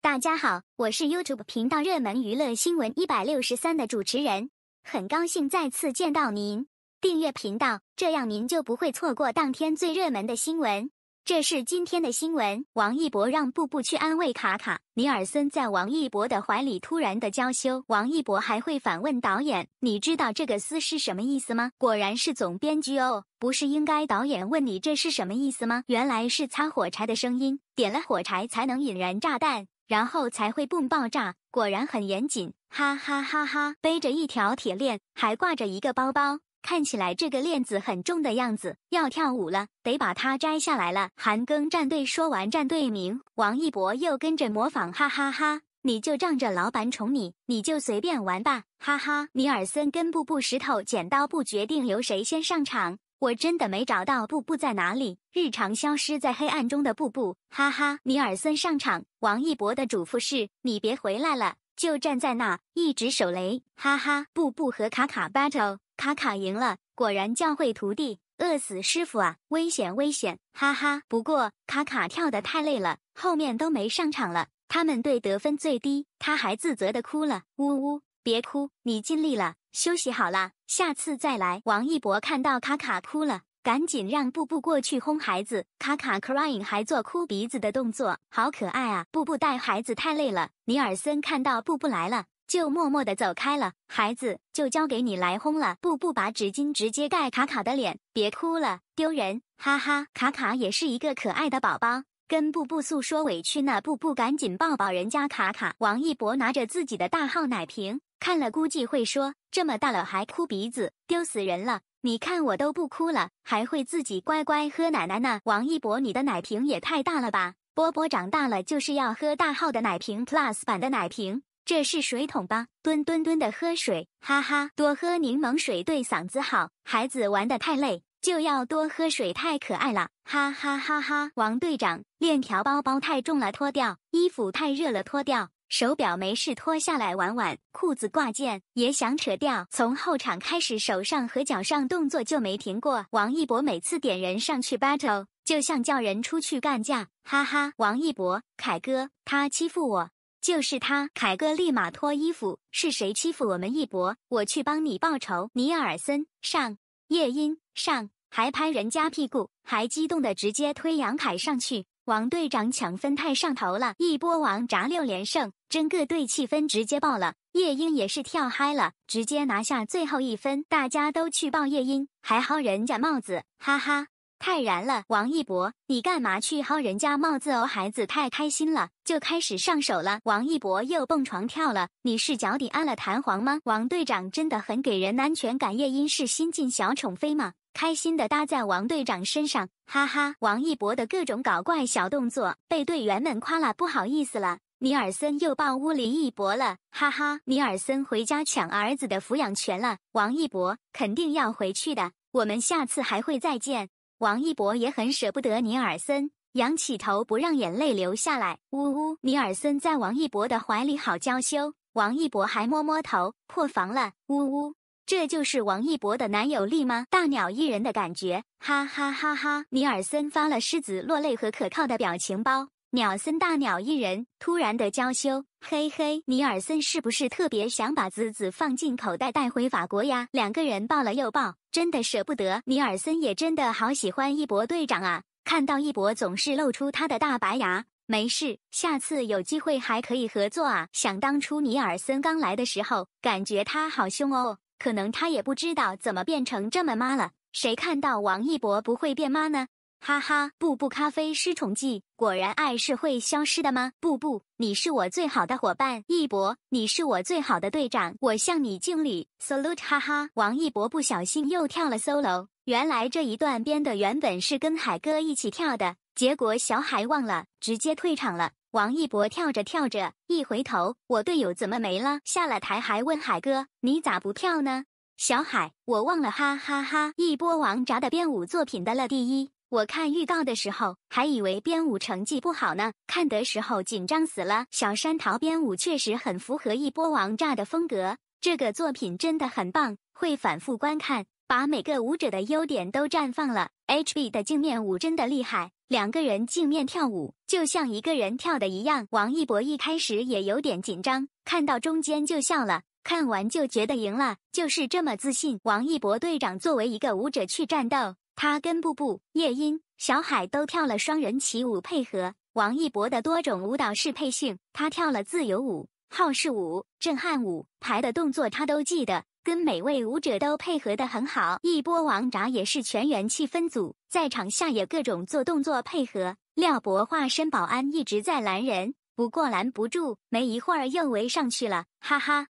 大家好，我是 YouTube 频道热门娱乐新闻一百六十三的主持人，很高兴再次见到您。订阅频道，这样您就不会错过当天最热门的新闻。这是今天的新闻：王一博让步步去安慰卡卡，尼尔森在王一博的怀里突然的娇羞，王一博还会反问导演：“你知道这个‘斯’是什么意思吗？”果然是总编剧哦，不是应该导演问你这是什么意思吗？原来是擦火柴的声音，点了火柴才能引燃炸弹。然后才会蹦爆炸，果然很严谨，哈哈哈哈！背着一条铁链，还挂着一个包包，看起来这个链子很重的样子。要跳舞了，得把它摘下来了。韩庚战队说完战队名，王一博又跟着模仿，哈哈哈！你就仗着老板宠你，你就随便玩吧，哈哈！尼尔森跟布布石头剪刀布决定由谁先上场。我真的没找到布布在哪里，日常消失在黑暗中的布布，哈哈！尼尔森上场，王一博的嘱咐是：你别回来了，就站在那，一直守雷，哈哈！布布和卡卡 battle，卡卡赢了，果然教会徒弟，饿死师傅啊，危险危险，哈哈！不过卡卡跳得太累了，后面都没上场了，他们队得分最低，他还自责的哭了，呜呜，别哭，你尽力了。休息好啦，下次再来。王一博看到卡卡哭了，赶紧让布布过去哄孩子。卡卡 crying，还做哭鼻子的动作，好可爱啊！布布带孩子太累了。尼尔森看到布布来了，就默默地走开了。孩子就交给你来哄了。布布把纸巾直接盖卡卡的脸，别哭了，丢人！哈哈，卡卡也是一个可爱的宝宝，跟布布诉说委屈呢。布布赶紧抱抱人家卡卡。王一博拿着自己的大号奶瓶。看了估计会说，这么大了还哭鼻子，丢死人了！你看我都不哭了，还会自己乖乖喝奶奶呢。王一博，你的奶瓶也太大了吧！波波长大了就是要喝大号的奶瓶，Plus 版的奶瓶。这是水桶吧？吨吨吨的喝水，哈哈，多喝柠檬水对嗓子好。孩子玩的太累，就要多喝水，太可爱了，哈哈哈哈！王队长，链条包包太重了，脱掉。衣服太热了，脱掉。手表没事脱下来玩玩，裤子挂件也想扯掉。从后场开始，手上和脚上动作就没停过。王一博每次点人上去 battle，就像叫人出去干架，哈哈！王一博，凯哥，他欺负我，就是他！凯哥立马脱衣服。是谁欺负我们一博？我去帮你报仇！尼尔森上，夜莺上。还拍人家屁股，还激动的直接推杨凯上去。王队长抢分太上头了，一波王炸六连胜，整个队气氛直接爆了。夜莺也是跳嗨了，直接拿下最后一分。大家都去抱夜莺，还薅人家帽子，哈哈，太燃了！王一博，你干嘛去薅人家帽子哦？孩子太开心了，就开始上手了。王一博又蹦床跳了，你是脚底安了弹簧吗？王队长真的很给人安全感。夜莺是新晋小宠妃吗？开心地搭在王队长身上，哈哈！王一博的各种搞怪小动作被队员们夸了，不好意思了。尼尔森又抱乌林一博了，哈哈！尼尔森回家抢儿子的抚养权了，王一博肯定要回去的。我们下次还会再见。王一博也很舍不得尼尔森，仰起头不让眼泪流下来，呜呜。尼尔森在王一博的怀里好娇羞，王一博还摸摸头，破防了，呜呜。这就是王一博的男友力吗？大鸟一人的感觉，哈哈哈哈！尼尔森发了狮子落泪和可靠的表情包，鸟森大鸟一人突然的娇羞，嘿嘿！尼尔森是不是特别想把子子放进口袋带回法国呀？两个人抱了又抱，真的舍不得。尼尔森也真的好喜欢一博队长啊！看到一博总是露出他的大白牙，没事，下次有机会还可以合作啊！想当初尼尔森刚来的时候，感觉他好凶哦。可能他也不知道怎么变成这么妈了。谁看到王一博不会变妈呢？哈哈，布布咖啡失宠记，果然爱是会消失的吗？布布，你是我最好的伙伴，一博，你是我最好的队长，我向你敬礼，salute！哈哈，王一博不小心又跳了 solo，原来这一段编的原本是跟海哥一起跳的，结果小海忘了，直接退场了。王一博跳着跳着，一回头，我队友怎么没了？下了台还问海哥：“你咋不跳呢？”小海，我忘了哈哈哈！一波王炸的编舞作品得了第一，我看预告的时候还以为编舞成绩不好呢，看的时候紧张死了。小山桃编舞确实很符合一波王炸的风格，这个作品真的很棒，会反复观看。把每个舞者的优点都绽放了。HB 的镜面舞真的厉害，两个人镜面跳舞，就像一个人跳的一样。王一博一开始也有点紧张，看到中间就笑了，看完就觉得赢了，就是这么自信。王一博队长作为一个舞者去战斗，他跟布布、夜莺、小海都跳了双人齐舞配合。王一博的多种舞蹈适配性，他跳了自由舞、号式舞、震撼舞，排的动作他都记得。跟每位舞者都配合的很好，一波王炸也是全员气氛组，在场下也各种做动作配合。廖博化身保安一直在拦人，不过拦不住，没一会儿又围上去了，哈哈。